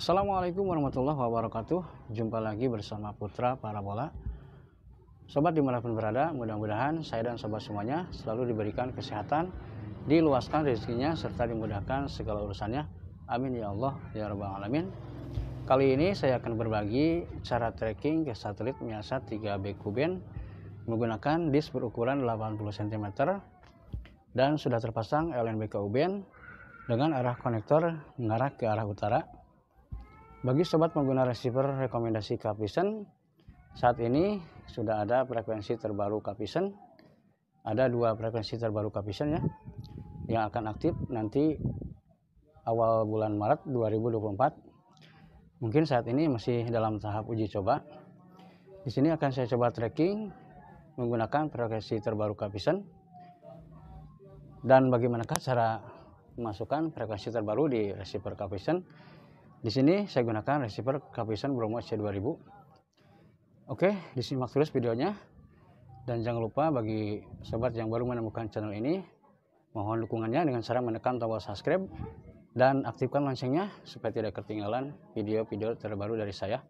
Assalamualaikum warahmatullahi wabarakatuh Jumpa lagi bersama Putra Parabola Sobat dimanapun berada, mudah-mudahan saya dan sobat semuanya selalu diberikan kesehatan Diluaskan rezekinya serta dimudahkan segala urusannya Amin ya Allah ya Rabbal Alamin Kali ini saya akan berbagi cara tracking ke satelit Miasa 3B Kuben Menggunakan disk berukuran 80 cm dan sudah terpasang LNBK Uben dengan arah konektor mengarah ke arah utara bagi sobat pengguna receiver rekomendasi Kapisen saat ini sudah ada frekuensi terbaru Kapisen Ada dua frekuensi terbaru Kapisen ya, yang akan aktif nanti awal bulan Maret 2024. Mungkin saat ini masih dalam tahap uji coba. Di sini akan saya coba tracking menggunakan frekuensi terbaru Kapisen Dan bagaimanakah cara memasukkan frekuensi terbaru di receiver Kapisen. Di sini saya gunakan receiver Capison Bromo C2000. Oke, di sini maksud videonya. Dan jangan lupa bagi sobat yang baru menemukan channel ini, mohon dukungannya dengan cara menekan tombol subscribe dan aktifkan loncengnya supaya tidak ketinggalan video-video terbaru dari saya.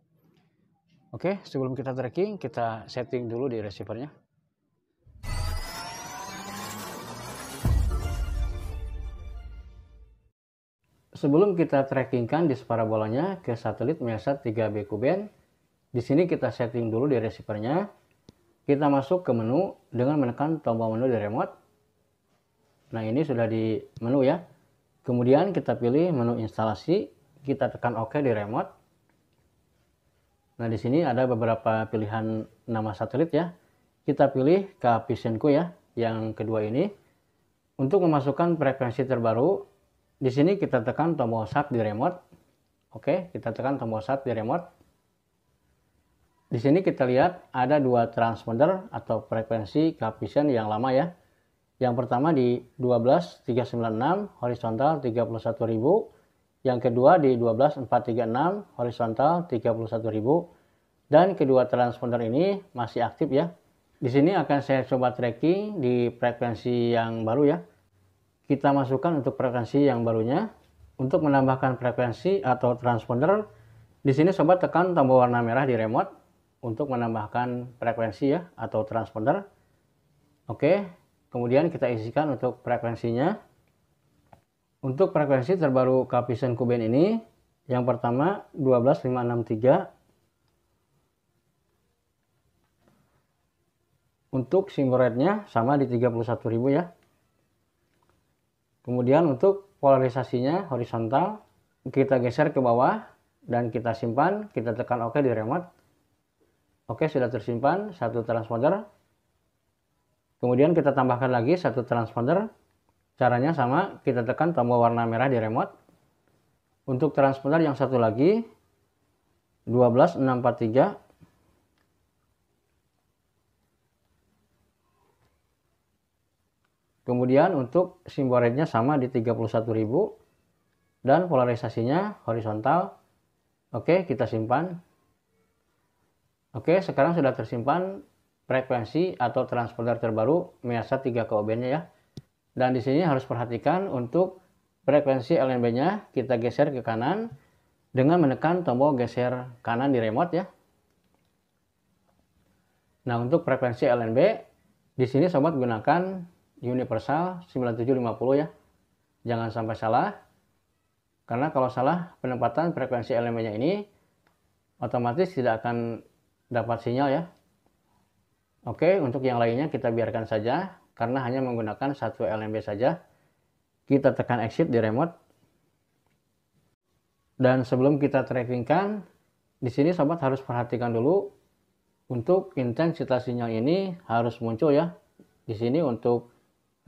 Oke, sebelum kita tracking, kita setting dulu di receivernya. Sebelum kita trackingkan disk bolanya ke satelit Measat 3B Kuben, di sini kita setting dulu di receivernya. Kita masuk ke menu dengan menekan tombol menu di remote. Nah, ini sudah di menu ya. Kemudian kita pilih menu instalasi, kita tekan OK di remote. Nah, di sini ada beberapa pilihan nama satelit ya. Kita pilih ke ya, yang kedua ini. Untuk memasukkan frekuensi terbaru, di sini kita tekan tombol start di remote. Oke, kita tekan tombol start di remote. Di sini kita lihat ada dua transponder atau frekuensi coefficient yang lama ya. Yang pertama di 12396 horizontal 31000, yang kedua di 12436 horizontal 31000 dan kedua transponder ini masih aktif ya. Di sini akan saya coba tracking di frekuensi yang baru ya kita masukkan untuk frekuensi yang barunya. Untuk menambahkan frekuensi atau transponder, di sini sobat tekan tombol warna merah di remote untuk menambahkan frekuensi ya atau transponder. Oke, kemudian kita isikan untuk frekuensinya. Untuk frekuensi terbaru Capison Kuben ini, yang pertama 12563 untuk single rate-nya sama di 31.000 ya Kemudian untuk polarisasinya horizontal, kita geser ke bawah dan kita simpan, kita tekan OK di remote. Oke, sudah tersimpan satu transponder. Kemudian kita tambahkan lagi satu transponder. Caranya sama, kita tekan tombol warna merah di remote. Untuk transponder yang satu lagi 12643 Kemudian untuk simbol rednya sama di 31.000 dan polarisasinya horizontal. Oke, kita simpan. Oke, sekarang sudah tersimpan frekuensi atau transponder terbaru MEASA 3 KOB-nya ya. Dan di sini harus perhatikan untuk frekuensi LNB-nya kita geser ke kanan dengan menekan tombol geser kanan di remote ya. Nah, untuk frekuensi LNB di sini sobat gunakan universal 9750 ya. Jangan sampai salah. Karena kalau salah penempatan frekuensi elemennya ini otomatis tidak akan dapat sinyal ya. Oke, untuk yang lainnya kita biarkan saja karena hanya menggunakan satu LMB saja. Kita tekan exit di remote. Dan sebelum kita trackingkan, di sini sobat harus perhatikan dulu untuk intensitas sinyal ini harus muncul ya. Di sini untuk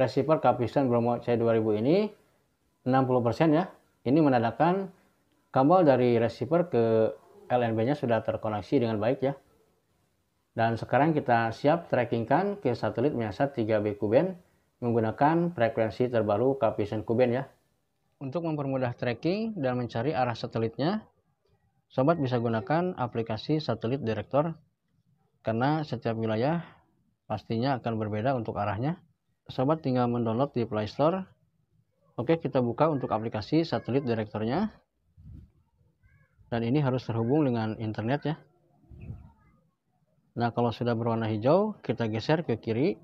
receiver Kapistan Bromo C2000 ini 60% ya. Ini menandakan kabel dari receiver ke LNB-nya sudah terkoneksi dengan baik ya. Dan sekarang kita siap trackingkan ke satelit menyasar 3B Kuben menggunakan frekuensi terbaru Kapistan Kuben ya. Untuk mempermudah tracking dan mencari arah satelitnya, sobat bisa gunakan aplikasi satelit director karena setiap wilayah pastinya akan berbeda untuk arahnya sobat tinggal mendownload di Play Store. Oke, kita buka untuk aplikasi satelit direktornya. Dan ini harus terhubung dengan internet ya. Nah, kalau sudah berwarna hijau, kita geser ke kiri.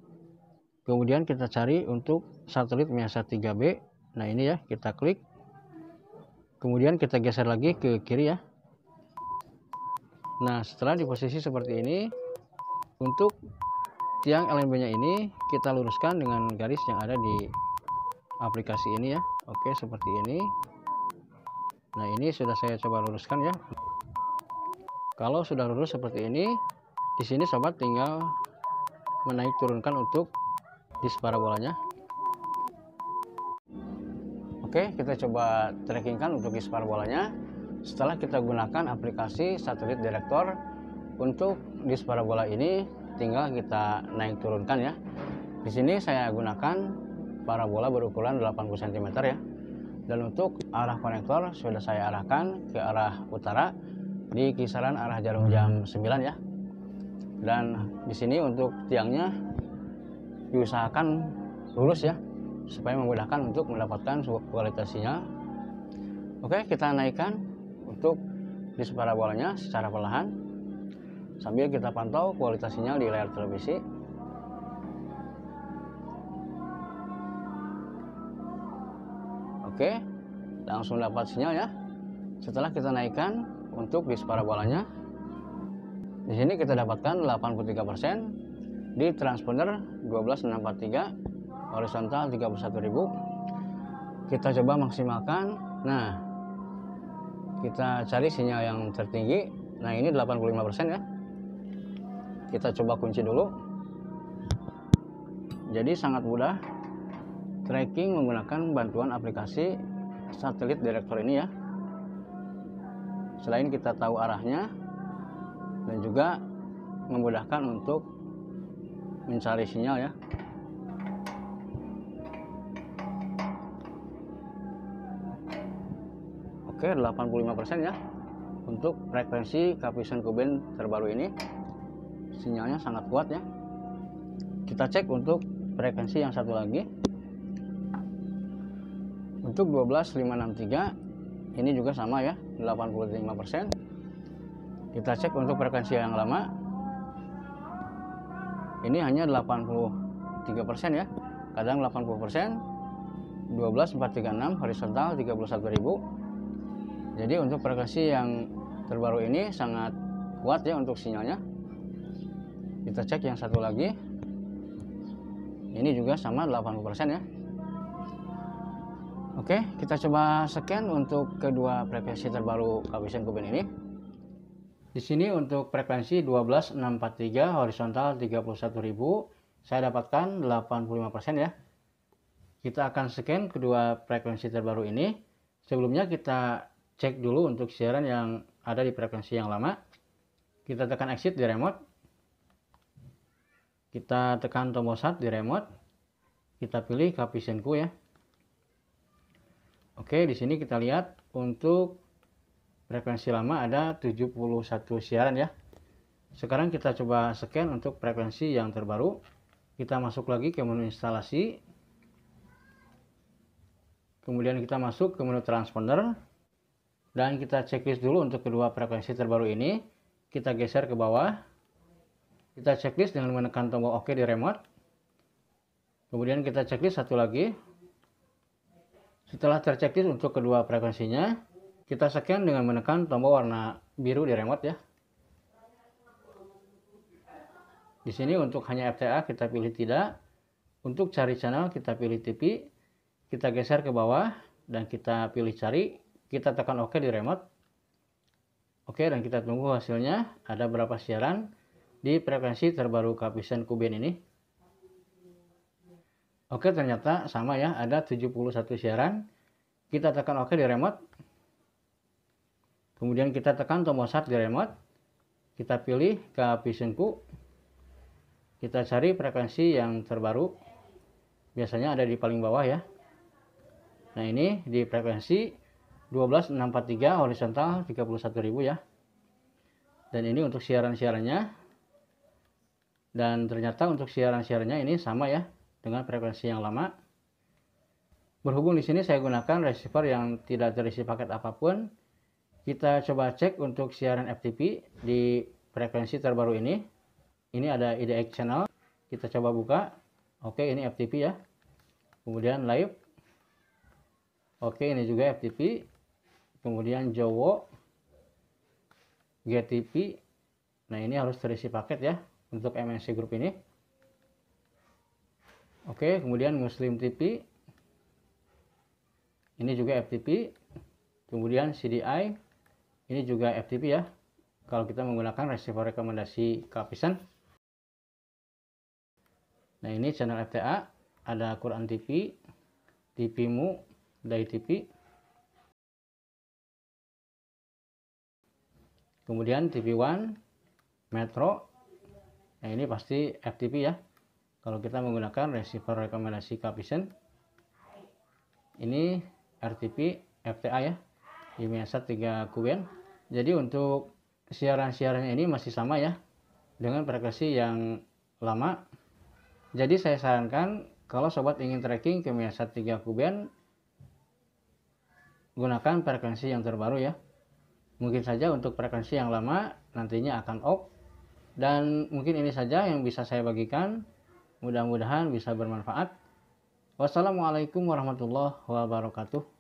Kemudian kita cari untuk satelit Miasa 3B. Nah, ini ya, kita klik. Kemudian kita geser lagi ke kiri ya. Nah, setelah di posisi seperti ini, untuk tiang LNB-nya ini kita luruskan dengan garis yang ada di aplikasi ini ya. Oke, seperti ini. Nah, ini sudah saya coba luruskan ya. Kalau sudah lurus seperti ini, di sini sobat tinggal menaik turunkan untuk disk parabolanya. Oke, kita coba trackingkan untuk disk parabolanya. Setelah kita gunakan aplikasi satelit director untuk disk parabola ini tinggal kita naik turunkan ya di sini saya gunakan parabola berukuran 80 cm ya dan untuk arah konektor sudah saya arahkan ke arah utara di kisaran arah jarum jam 9 ya dan di sini untuk tiangnya diusahakan lurus ya supaya memudahkan untuk mendapatkan kualitas sinyal oke kita naikkan untuk di parabolanya secara perlahan sambil kita pantau kualitas sinyal di layar televisi oke langsung dapat sinyal ya setelah kita naikkan untuk di parabolanya di sini kita dapatkan 83% di transponder 12643 horizontal 31000 kita coba maksimalkan nah kita cari sinyal yang tertinggi nah ini 85% ya kita coba kunci dulu jadi sangat mudah tracking menggunakan bantuan aplikasi satelit director ini ya selain kita tahu arahnya dan juga memudahkan untuk mencari sinyal ya oke 85% ya untuk frekuensi Kapisan Kuben terbaru ini sinyalnya sangat kuat ya kita cek untuk frekuensi yang satu lagi untuk 12563 ini juga sama ya 85% kita cek untuk frekuensi yang lama ini hanya 83% ya kadang 80% 12436 horizontal 31000 jadi untuk frekuensi yang terbaru ini sangat kuat ya untuk sinyalnya kita cek yang satu lagi ini juga sama 80% ya Oke kita coba scan untuk kedua frekuensi terbaru kabisan Kuben ini di sini untuk frekuensi 12643 horizontal 31.000 saya dapatkan 85% ya kita akan scan kedua frekuensi terbaru ini sebelumnya kita cek dulu untuk siaran yang ada di frekuensi yang lama kita tekan exit di remote kita tekan tombol start di remote kita pilih Capisenku ya Oke di sini kita lihat untuk frekuensi lama ada 71 siaran ya sekarang kita coba scan untuk frekuensi yang terbaru kita masuk lagi ke menu instalasi kemudian kita masuk ke menu transponder dan kita checklist dulu untuk kedua frekuensi terbaru ini kita geser ke bawah kita checklist dengan menekan tombol OK di remote. Kemudian kita checklist satu lagi. Setelah terchecklist untuk kedua frekuensinya, kita scan dengan menekan tombol warna biru di remote ya. Di sini untuk hanya FTA kita pilih tidak. Untuk cari channel kita pilih TV. Kita geser ke bawah dan kita pilih cari. Kita tekan OK di remote. Oke, dan kita tunggu hasilnya. Ada berapa siaran? di frekuensi terbaru kapisan kuben ini Oke ternyata sama ya ada 71 siaran kita tekan oke OK di remote kemudian kita tekan tombol start di remote kita pilih kapisan ku kita cari frekuensi yang terbaru biasanya ada di paling bawah ya nah ini di frekuensi 12643 horizontal 31000 ya dan ini untuk siaran-siarannya dan ternyata untuk siaran-siarannya ini sama ya dengan frekuensi yang lama berhubung di sini saya gunakan receiver yang tidak terisi paket apapun kita coba cek untuk siaran FTP di frekuensi terbaru ini ini ada IDX channel kita coba buka oke ini FTP ya kemudian live oke ini juga FTP kemudian Jowo GTP nah ini harus terisi paket ya untuk MNC Group ini. Oke, kemudian Muslim TV. Ini juga FTP. Kemudian CDI. Ini juga FTP ya. Kalau kita menggunakan receiver rekomendasi kapisan Nah, ini channel FTA, ada Quran TV, TVMU, Dai TV. Kemudian TV One, Metro, Nah ini pasti FTP ya. Kalau kita menggunakan receiver rekomendasi coefficient, ini RTP FTA ya, IMSA 3 QN. Jadi untuk siaran-siaran ini masih sama ya, dengan frekuensi yang lama. Jadi saya sarankan kalau sobat ingin tracking ke Miasa 3 Kuben gunakan frekuensi yang terbaru ya. Mungkin saja untuk frekuensi yang lama nantinya akan off dan mungkin ini saja yang bisa saya bagikan. Mudah-mudahan bisa bermanfaat. Wassalamualaikum warahmatullahi wabarakatuh.